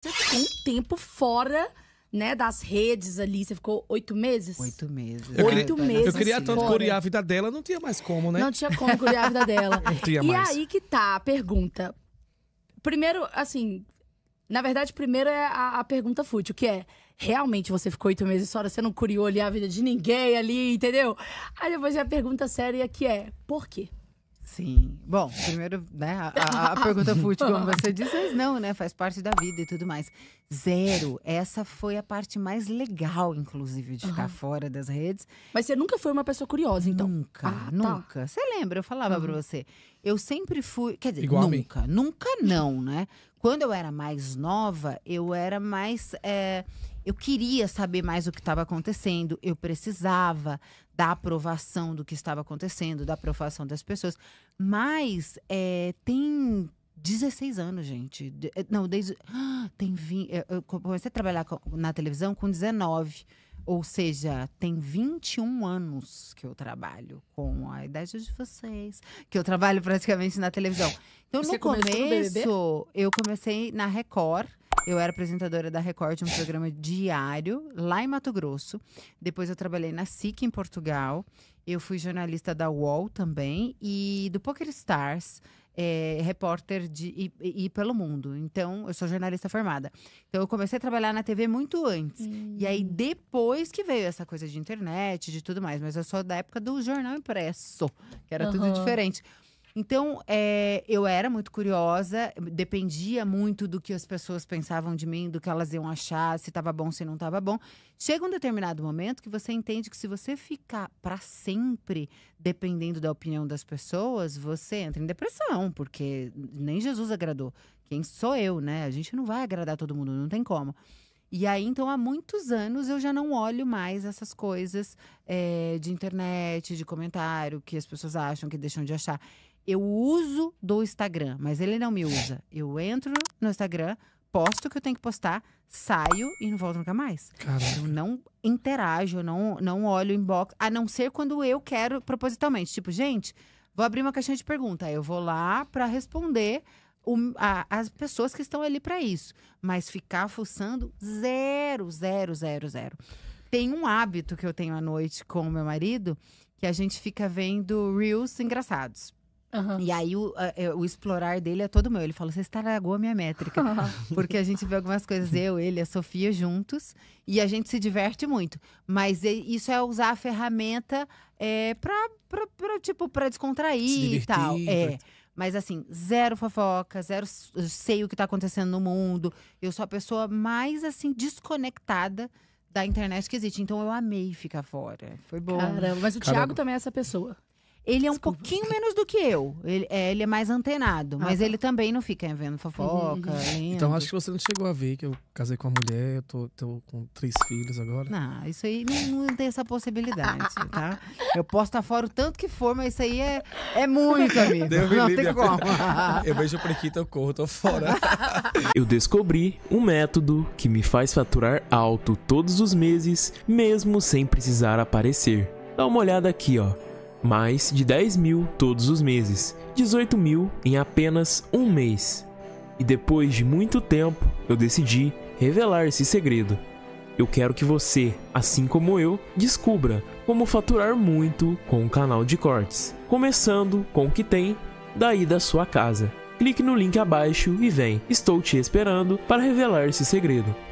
Você ficou um tempo fora né, das redes ali. Você ficou oito meses? Oito meses. Eu oito queria, meses. Eu queria assim. tanto curiar a vida dela, não tinha mais como, né? Não tinha como curiar a vida dela. não tinha e mais. aí que tá a pergunta. Primeiro, assim, na verdade, primeiro é a, a pergunta fútil, que é. Realmente você ficou oito meses fora, você não curiou ali a vida de ninguém ali, entendeu? Aí depois é a pergunta séria que é: por quê? Sim. Bom, primeiro, né, a, a pergunta fútil, como você disse, mas não, né? Faz parte da vida e tudo mais. Zero. Essa foi a parte mais legal, inclusive, de ficar uhum. fora das redes. Mas você nunca foi uma pessoa curiosa, então? Nunca, ah, tá. nunca. Você lembra? Eu falava uhum. pra você. Eu sempre fui. Quer dizer, Igual nunca. Nunca não, né? Quando eu era mais nova, eu era mais. É, eu queria saber mais o que estava acontecendo, eu precisava da aprovação do que estava acontecendo, da aprovação das pessoas. Mas é, tem 16 anos, gente. De, eh, não, desde. Ah, tem 20. Eu comecei a trabalhar com, na televisão com 19. Ou seja, tem 21 anos que eu trabalho com a idade de vocês, que eu trabalho praticamente na televisão. Então, Você no começo, no eu comecei na Record eu era apresentadora da Record de um programa diário lá em Mato Grosso. Depois eu trabalhei na SIC em Portugal. Eu fui jornalista da UOL também e do Poker Stars. É, repórter de, e, e, pelo mundo. Então, eu sou jornalista formada. Então, eu comecei a trabalhar na TV muito antes. Hum. E aí, hum. depois que veio essa coisa de internet, de tudo mais. Mas eu sou da época do jornal impresso, que era uhum. tudo diferente. Então, é, eu era muito curiosa, dependia muito do que as pessoas pensavam de mim, do que elas iam achar, se estava bom, se não estava bom. Chega um determinado momento que você entende que se você ficar para sempre dependendo da opinião das pessoas, você entra em depressão, porque nem Jesus agradou. Quem sou eu, né? A gente não vai agradar todo mundo, não tem como. E aí, então, há muitos anos eu já não olho mais essas coisas é, de internet, de comentário, que as pessoas acham, que deixam de achar. Eu uso do Instagram, mas ele não me usa. Eu entro no Instagram, posto o que eu tenho que postar, saio e não volto nunca mais. Eu não interajo, eu não, não olho o inbox, a não ser quando eu quero propositalmente. Tipo, gente, vou abrir uma caixinha de pergunta. Eu vou lá para responder o, a, as pessoas que estão ali para isso. Mas ficar fuçando, zero, zero, zero, zero. Tem um hábito que eu tenho à noite com o meu marido, que a gente fica vendo reels engraçados. Uhum. E aí o, é, o, explorar dele é todo meu. Ele falou: você estragou a minha métrica. Porque a gente vê algumas coisas, eu, ele, a Sofia juntos, e a gente se diverte muito. Mas isso é usar a ferramenta é, para tipo, para descontrair e tal. É. Pra... Mas assim, zero fofoca, zero eu eh, sei o que tá acontecendo no mundo. Eu sou a pessoa mais assim desconectada da internet que existe. Então eu amei ficar fora. Foi bom. Caramba, mas o Thiago também é essa pessoa. Ele é um Desculpa. pouquinho menos do que eu. Ele é, ele é mais antenado. Ah, mas tá. ele também não fica vendo fofoca. Uhum. Então acho que você não chegou a ver que eu casei com uma mulher, eu tô, tô com três filhos agora. Não, isso aí não, não tem essa possibilidade, tá? Eu posso estar fora o tanto que for, mas isso aí é, é muito, amigo. Deus não tem como. Eu vejo por aqui, então eu corro, tô fora. eu descobri um método que me faz faturar alto todos os meses, mesmo sem precisar aparecer. Dá uma olhada aqui, ó mais de 10 mil todos os meses, 18 mil em apenas um mês. E depois de muito tempo, eu decidi revelar esse segredo. Eu quero que você, assim como eu, descubra como faturar muito com o canal de cortes, começando com o que tem daí da sua casa. Clique no link abaixo e vem, estou te esperando para revelar esse segredo.